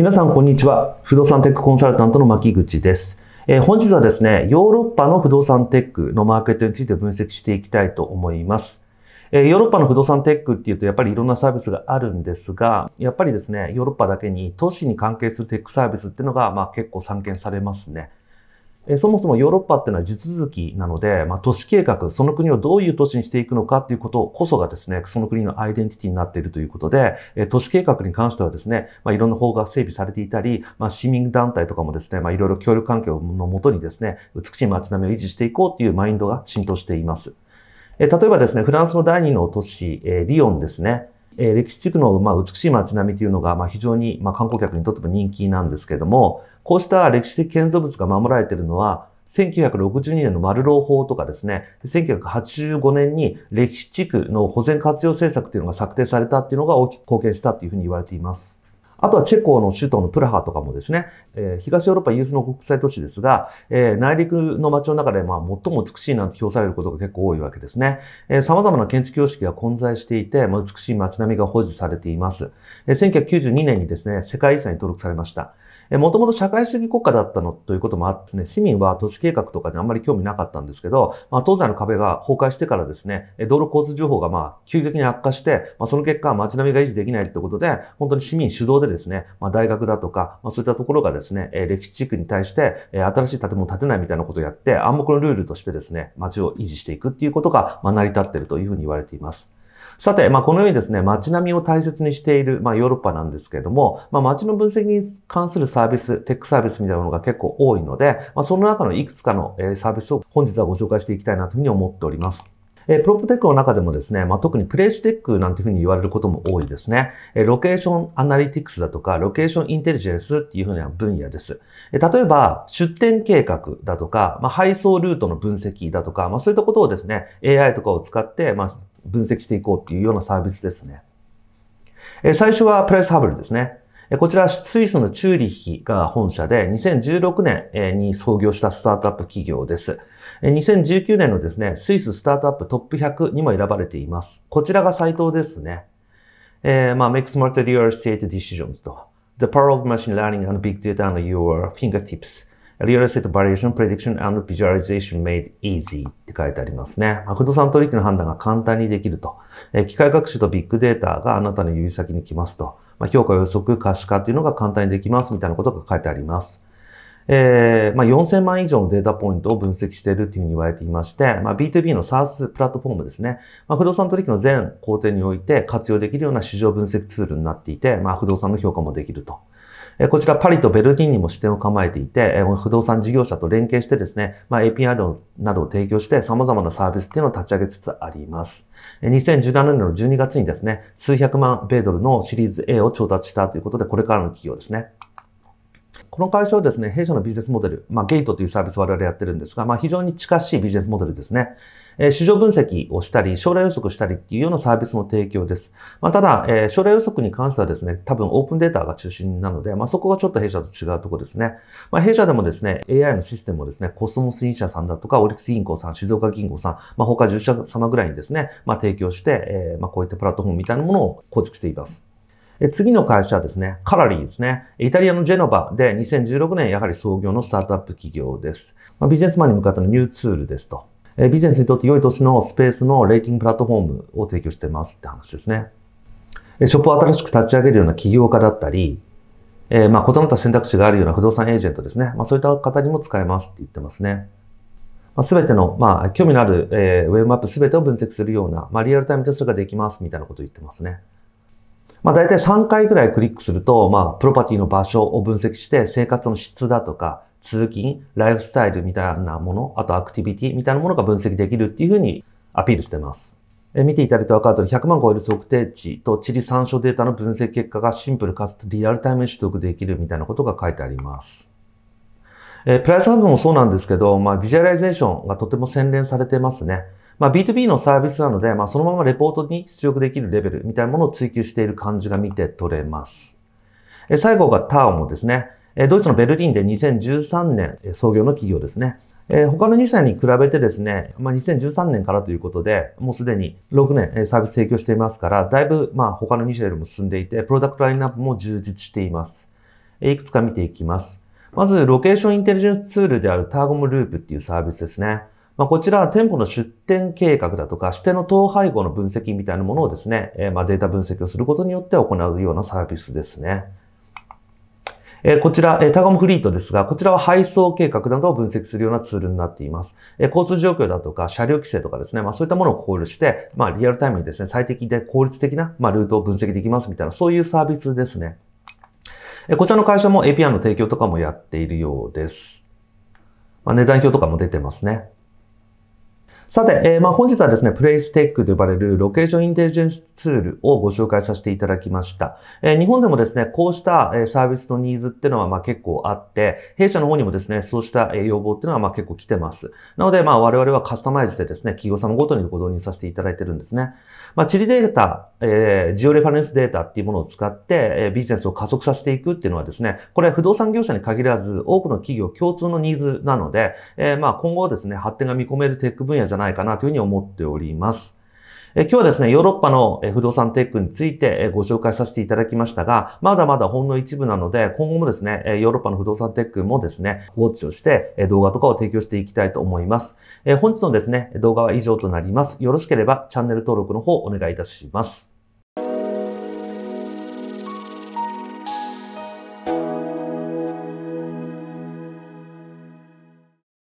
皆さん、こんにちは。不動産テックコンサルタントの牧口です。えー、本日はですね、ヨーロッパの不動産テックのマーケットについて分析していきたいと思います。えー、ヨーロッパの不動産テックっていうと、やっぱりいろんなサービスがあるんですが、やっぱりですね、ヨーロッパだけに都市に関係するテックサービスっていうのが、まあ結構散見されますね。えそもそもヨーロッパっていうのは地続きなので、まあ、都市計画、その国をどういう都市にしていくのかっていうことこそがですね、その国のアイデンティティになっているということで、え都市計画に関してはですね、まあ、いろんな法が整備されていたり、まあ、市民団体とかもですね、まあ、いろいろ協力関係のもとにですね、美しい街並みを維持していこうっていうマインドが浸透しています。え例えばですね、フランスの第2の都市、えリヨンですね、えー、歴史地区の、まあ、美しい街並みというのが、まあ、非常に、まあ、観光客にとっても人気なんですけれども、こうした歴史的建造物が守られているのは、1962年の丸老法とかですね、1985年に歴史地区の保全活用政策というのが策定されたというのが大きく貢献したというふうに言われています。あとはチェコの首都のプラハとかもですね、えー、東ヨーロッパ有数の国際都市ですが、えー、内陸の街の中でまあ最も美しいなんて評されることが結構多いわけですね。えー、様々な建築様式が混在していて、まあ、美しい街並みが保持されています。えー、1992年にですね、世界遺産に登録されました。もともと社会主義国家だったのということもあってね、市民は都市計画とかにあんまり興味なかったんですけど、まあ、東西の壁が崩壊してからですね、道路交通情報がまあ急激に悪化して、まあ、その結果街並みが維持できないということで、本当に市民主導でですね、まあ、大学だとか、まあ、そういったところがですね、歴史地区に対して新しい建物を建てないみたいなことをやって、暗黙のルールとしてですね、街を維持していくっていうことが、ま成り立っているというふうに言われています。さて、まあ、このようにですね、街並みを大切にしている、まあ、ヨーロッパなんですけれども、まあ、街の分析に関するサービス、テックサービスみたいなものが結構多いので、まあ、その中のいくつかのサービスを本日はご紹介していきたいなというふうに思っております。えプロップテックの中でもですね、まあ、特にプレイステックなんていうふうに言われることも多いですね。えロケーションアナリティクスだとか、ロケーションインテリジェンスっていうふうな分野です。え例えば、出店計画だとか、まあ、配送ルートの分析だとか、まあ、そういったことをですね、AI とかを使って、まあ、分析していこうっていうようなサービスですね。え最初はプレスハブルですね。こちら、スイスのチューリッヒが本社で、2016年に創業したスタートアップ企業です。2019年のですね、スイススタートアップトップ100にも選ばれています。こちらがサイトですね。えー、まあ、make smarter real estate decisions と、the power of machine learning and big data on your fingertips。Real e s t a t v a r i a t i o n Prediction and Visualization Made Easy って書いてありますね。不動産取引の判断が簡単にできると。え機械学習とビッグデータがあなたの指先に来ますと。まあ、評価予測可視化というのが簡単にできますみたいなことが書いてあります。えー、まあ、4000万以上のデータポイントを分析しているというふうに言われていまして、まあ、B2B の s a ス s プラットフォームですね。まあ、不動産取引の全工程において活用できるような市場分析ツールになっていて、ま不動産の評価もできると。こちらパリとベルギーにも支店を構えていて、不動産事業者と連携してですね、まあ、API などを提供して様々なサービスっていうのを立ち上げつつあります。2017年の12月にですね、数百万米ドルのシリーズ A を調達したということで、これからの企業ですね。この会社はですね、弊社のビジネスモデル、まあ、ゲートというサービスを我々やってるんですが、まあ、非常に近しいビジネスモデルですね。え市場分析をしたり、将来予測したりっていうようなサービスの提供です。まあ、ただ、え将来予測に関してはですね、多分オープンデータが中心なので、まあ、そこがちょっと弊社と違うところですね。まあ、弊社でもですね、AI のシステムをですね、コスモスイン社さんだとか、オリックス銀行さん、静岡銀行さん、まあ、他10社様ぐらいにですね、まあ、提供して、えまあ、こういったプラットフォームみたいなものを構築しています。次の会社はですね、カラリーですね。イタリアのジェノバで2016年やはり創業のスタートアップ企業です。まビジネスマンに向かってのニューツールですと。えビジネスにとって良い年のスペースのレーティングプラットフォームを提供してますって話ですね。えショップを新しく立ち上げるような起業家だったり、えー、まあ異なった選択肢があるような不動産エージェントですね。まあ、そういった方にも使えますって言ってますね。まあ、全ての、まあ、興味のある、えー、ウェブマップ全てを分析するような、まあ、リアルタイムでそれができますみたいなことを言ってますね。まあ、大体3回ぐらいクリックすると、まあ、プロパティの場所を分析して、生活の質だとか、通勤、ライフスタイルみたいなもの、あとアクティビティみたいなものが分析できるっていうふうにアピールしてます。え見ていただいた分かるとおり、100万超える測定値と地理参照データの分析結果がシンプルかつリアルタイムに取得できるみたいなことが書いてあります。えプライスハブもそうなんですけど、まあ、ビジュアライゼーションがとても洗練されてますね。まあ、B2B のサービスなので、まあ、そのままレポートに出力できるレベルみたいなものを追求している感じが見て取れます。え最後がター o もですね。ドイツのベルリンで2013年創業の企業ですね。え他の2社に比べてですね、まあ、2013年からということで、もうすでに6年サービス提供していますから、だいぶまあ他の2社よりも進んでいて、プロダクトラインナップも充実しています。いくつか見ていきます。まず、ロケーションインテリジェンスツールであるターゴムループっていうサービスですね。まあ、こちらは店舗の出店計画だとか、支店の統廃合の分析みたいなものをですね、まあ、データ分析をすることによって行うようなサービスですね。えこちら、えタガモフリートですが、こちらは配送計画などを分析するようなツールになっています。え交通状況だとか、車両規制とかですね、まあそういったものを考慮して、まあリアルタイムにですね、最適で効率的な、まあ、ルートを分析できますみたいな、そういうサービスですね。えこちらの会社も API の提供とかもやっているようです。まあ、値段表とかも出てますね。さて、えー、まあ、本日はですね、プレイステックと呼ばれるロケーションインテリジェンスツールをご紹介させていただきました。えー、日本でもですね、こうしたサービスのニーズっていうのはま結構あって、弊社の方にもですね、そうした要望っていうのはま結構来てます。なので、まあ、我々はカスタマイズでですね、企業様ごとにご導入させていただいてるんですね。まあ、地理データ、えー、ジオレファレンスデータっていうものを使って、えビジネスを加速させていくっていうのはですね、これは不動産業者に限らず、多くの企業共通のニーズなので、えまあ、今後ですね、発展が見込めるテック分野じゃないかなというふうに思っております。今日はですね、ヨーロッパの不動産テックについてご紹介させていただきましたが、まだまだほんの一部なので、今後もですね、ヨーロッパの不動産テックもですね、ウォッチをして動画とかを提供していきたいと思います。本日のですね、動画は以上となります。よろしければチャンネル登録の方お願いいたします。